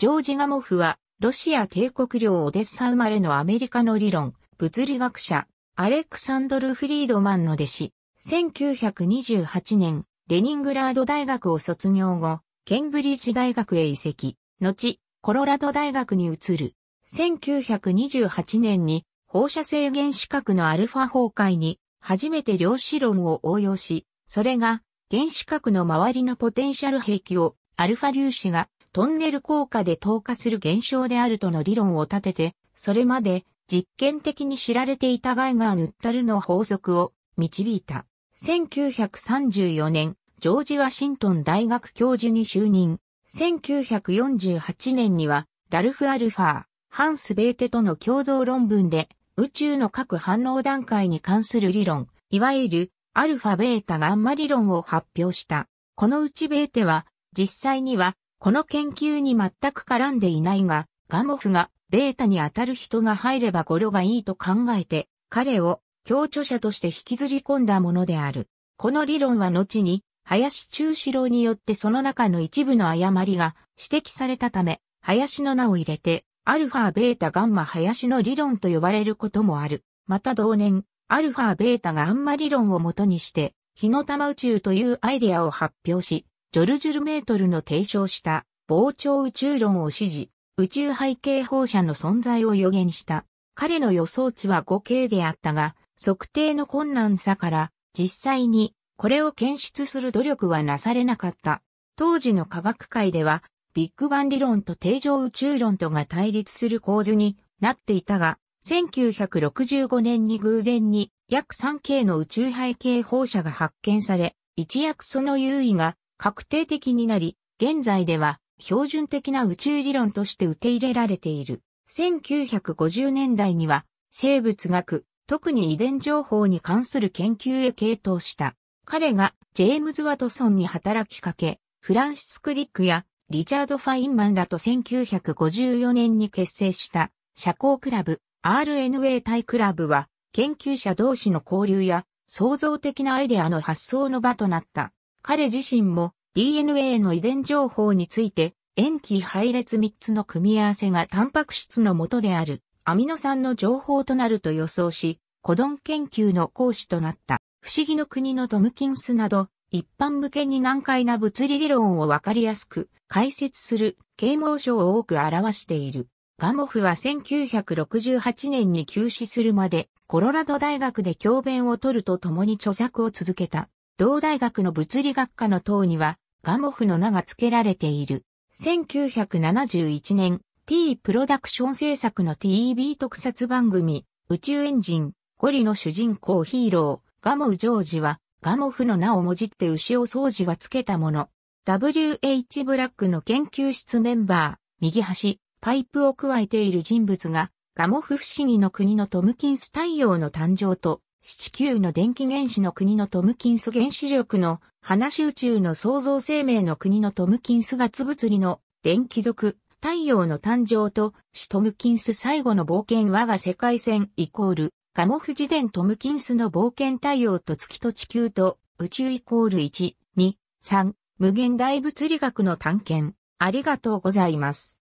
ジョージ・ガモフは、ロシア帝国領オデッサ生まれのアメリカの理論、物理学者、アレクサンドル・フリードマンの弟子、1928年、レニングラード大学を卒業後、ケンブリッジ大学へ移籍、後、コロラド大学に移る。1928年に、放射性原子核のアルファ崩壊に、初めて量子論を応用し、それが、原子核の周りのポテンシャル兵器を、アルファ粒子がトンネル効果で透過する現象であるとの理論を立てて、それまで実験的に知られていたガイガー・ヌッタルの法則を導いた。1934年、ジョージ・ワシントン大学教授に就任。1948年には、ラルフ・アルファー、ハンス・ベーテとの共同論文で、宇宙の各反応段階に関する理論、いわゆる、アルファ・ベータ・ガンマ理論を発表した。このうちベーテは、実際には、この研究に全く絡んでいないが、ガモフがベータに当たる人が入れば語呂がいいと考えて、彼を協著者として引きずり込んだものである。この理論は後に、林中四郎によってその中の一部の誤りが指摘されたため、林の名を入れて、アルファ、ベータ、ガンマ、林の理論と呼ばれることもある。また同年、アルファ、ベータ、ガンマ理論をもとにして、日の玉宇宙というアイデアを発表し、ジョルジュルメートルの提唱した膨張宇宙論を支持、宇宙背景放射の存在を予言した。彼の予想値は 5K であったが、測定の困難さから実際にこれを検出する努力はなされなかった。当時の科学界では、ビッグバン理論と定常宇宙論とが対立する構図になっていたが、1965年に偶然に約 3K の宇宙背景放射が発見され、一躍その優位が確定的になり、現在では標準的な宇宙理論として受け入れられている。1950年代には生物学、特に遺伝情報に関する研究へ傾倒した。彼がジェームズ・ワトソンに働きかけ、フランシス・クリックやリチャード・ファインマンらと1954年に結成した社交クラブ RNA 対クラブは研究者同士の交流や創造的なアイデアの発想の場となった。彼自身も DNA の遺伝情報について、塩基配列3つの組み合わせがタンパク質の元であるアミノ酸の情報となると予想し、コドン研究の講師となった。不思議の国のトムキンスなど、一般向けに難解な物理理論をわかりやすく解説する啓蒙書を多く表している。ガモフは1968年に休止するまでコロラド大学で教鞭を取るとともに著作を続けた。同大学の物理学科の塔には、ガモフの名が付けられている。1971年、P プロダクション制作の TEB 特撮番組、宇宙エンジン、ゴリの主人公ヒーロー、ガモウジョージは、ガモフの名をもじって牛尾掃除がつけたもの。WH ブラックの研究室メンバー、右端、パイプを加えている人物が、ガモフ不思議の国のトムキンス太陽の誕生と、七球の電気原子の国のトムキンス原子力の話宇宙の創造生命の国のトムキンス月物理の電気族太陽の誕生とシトムキンス最後の冒険我が世界線イコールカモフジデントムキンスの冒険太陽と月と地球と宇宙イコール1、2、3無限大物理学の探検ありがとうございます。